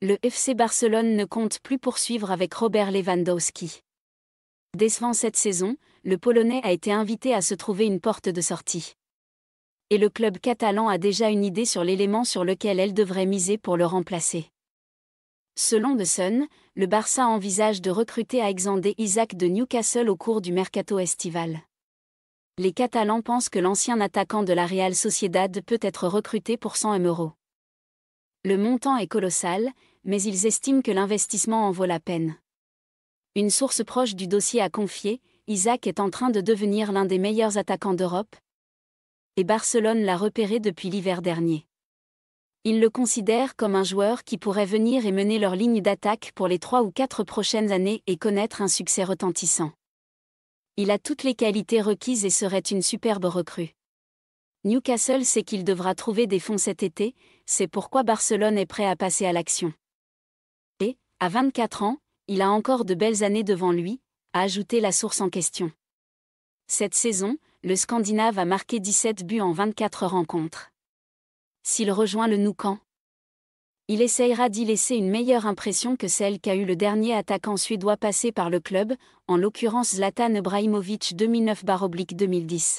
le FC Barcelone ne compte plus poursuivre avec Robert Lewandowski. Décevant cette saison, le Polonais a été invité à se trouver une porte de sortie. Et le club catalan a déjà une idée sur l'élément sur lequel elle devrait miser pour le remplacer. Selon The Sun, le Barça envisage de recruter à Alexander Isaac de Newcastle au cours du mercato estival. Les Catalans pensent que l'ancien attaquant de la Real Sociedad peut être recruté pour 100 euros. Le montant est colossal, mais ils estiment que l'investissement en vaut la peine. Une source proche du dossier a confié, Isaac est en train de devenir l'un des meilleurs attaquants d'Europe. Et Barcelone l'a repéré depuis l'hiver dernier. Ils le considèrent comme un joueur qui pourrait venir et mener leur ligne d'attaque pour les trois ou quatre prochaines années et connaître un succès retentissant. Il a toutes les qualités requises et serait une superbe recrue. Newcastle sait qu'il devra trouver des fonds cet été, c'est pourquoi Barcelone est prêt à passer à l'action. Et, à 24 ans, il a encore de belles années devant lui, a ajouté la source en question. Cette saison, le Scandinave a marqué 17 buts en 24 rencontres. S'il rejoint le Noucan il essayera d'y laisser une meilleure impression que celle qu'a eu le dernier attaquant suédois passé par le club, en l'occurrence Zlatan Ibrahimovic 2009-2010.